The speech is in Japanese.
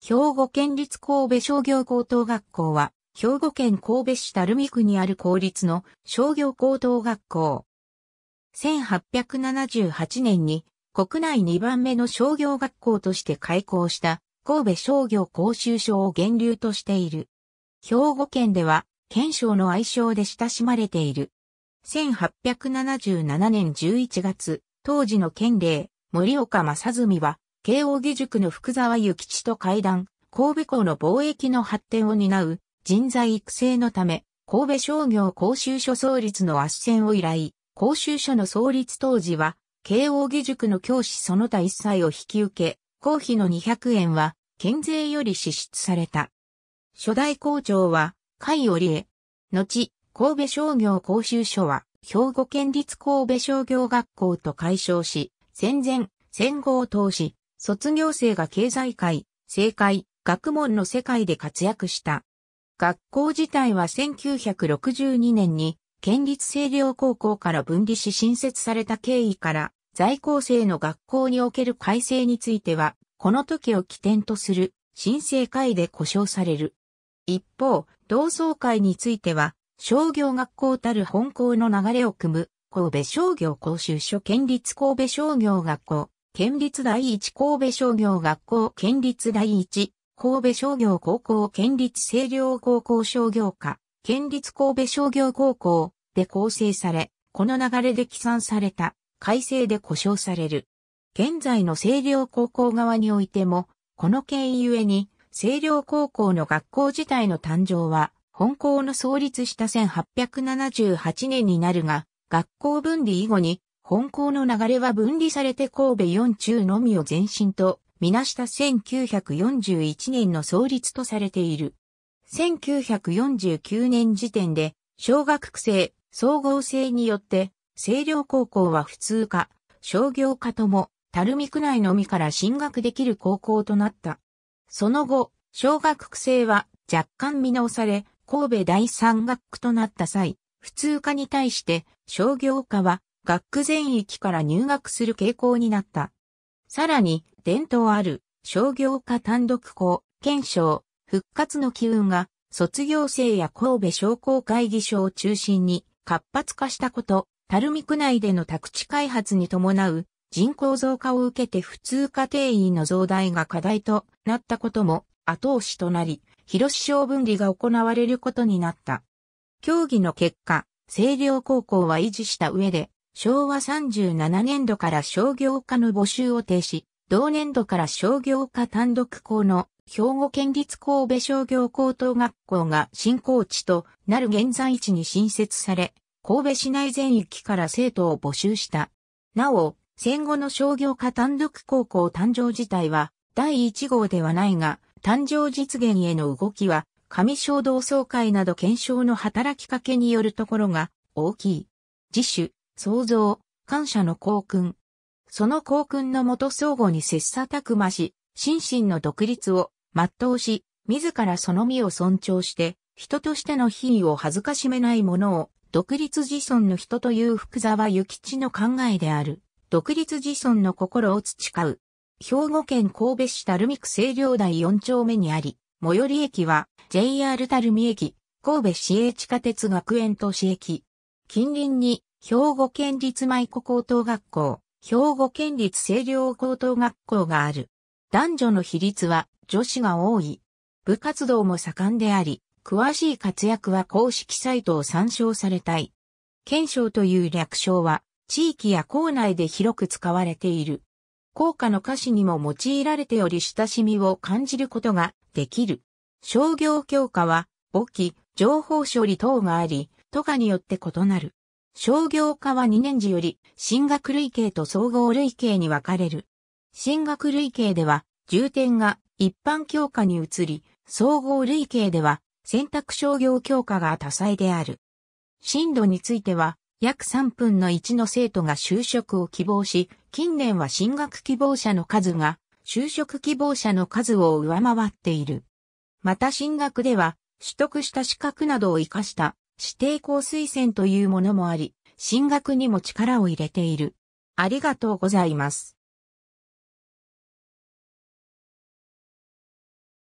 兵庫県立神戸商業高等学校は、兵庫県神戸市垂水区にある公立の商業高等学校。1878年に国内2番目の商業学校として開校した神戸商業講習所を源流としている。兵庫県では県省の愛称で親しまれている。1877年11月、当時の県令、森岡正澄は慶応義塾の福沢諭吉と会談、神戸港の貿易の発展を担う人材育成のため、神戸商業講習所創立の圧旋を依頼、講習所の創立当時は、慶応義塾の教師その他一切を引き受け、公費の200円は、県税より支出された。初代校長は、甲斐織江。後、神戸商業講習所は、兵庫県立神戸商業学校と解消し、戦前、戦後を通し、卒業生が経済界、政界、学問の世界で活躍した。学校自体は1962年に県立清涼高校から分離し新設された経緯から在校生の学校における改正については、この時を起点とする新生会で故障される。一方、同窓会については、商業学校たる本校の流れを組む、神戸商業講習所県立神戸商業学校、県立第一神戸商業学校県立第一神戸商業高校県立清涼高校商業科県立神戸商業高校で構成され、この流れで起算された改正で故障される。現在の清涼高校側においても、この件ゆえに、清涼高校の学校自体の誕生は、本校の創立した1878年になるが、学校分離以後に本校の流れは分離されて神戸4中のみを前身と、みなした1941年の創立とされている。1949年時点で、小学生、総合制によって、清涼高校は普通科、商業科とも、垂水区内のみから進学できる高校となった。その後、小学生は若干見直され、神戸第三学区となった際、普通科に対して商業科は学区全域から入学する傾向になった。さらに、伝統ある商業科単独校、検証、復活の機運が、卒業生や神戸商工会議所を中心に活発化したこと、垂水区内での宅地開発に伴う人口増加を受けて普通家庭員の増大が課題となったことも後押しとなり、広市省分離が行われることになった。協議の結果、清涼高校は維持した上で、昭和37年度から商業科の募集を停止、同年度から商業科単独校の兵庫県立神戸商業高等学校が新校地となる現在地に新設され、神戸市内全域から生徒を募集した。なお、戦後の商業科単独高校誕生自体は第1号ではないが、誕生実現への動きは、上小同窓会など検証の働きかけによるところが大きい。自主、創造、感謝の幸訓。その幸訓のもと相互に切磋琢磨し、心身の独立を全うし、自らその身を尊重して、人としての品位を恥ずかしめないものを、独立自尊の人という福沢諭吉の考えである。独立自尊の心を培う。兵庫県神戸市垂水区清涼台4丁目にあり、最寄り駅は JR 垂水駅、神戸市営地下鉄学園都市駅。近隣に兵庫県立舞子高等学校、兵庫県立清涼高等学校がある。男女の比率は女子が多い。部活動も盛んであり、詳しい活躍は公式サイトを参照されたい。県省という略称は、地域や校内で広く使われている。校歌の歌詞にも用いられており親しみを感じることができる。商業教科は、簿記、情報処理等があり、都下によって異なる。商業科は2年時より、進学類型と総合類型に分かれる。進学類型では、重点が一般教科に移り、総合類型では、選択商業教科が多彩である。進路については、約3分の1の生徒が就職を希望し、近年は進学希望者の数が、就職希望者の数を上回っている。また進学では、取得した資格などを活かした指定校推薦というものもあり、進学にも力を入れている。ありがとうございます。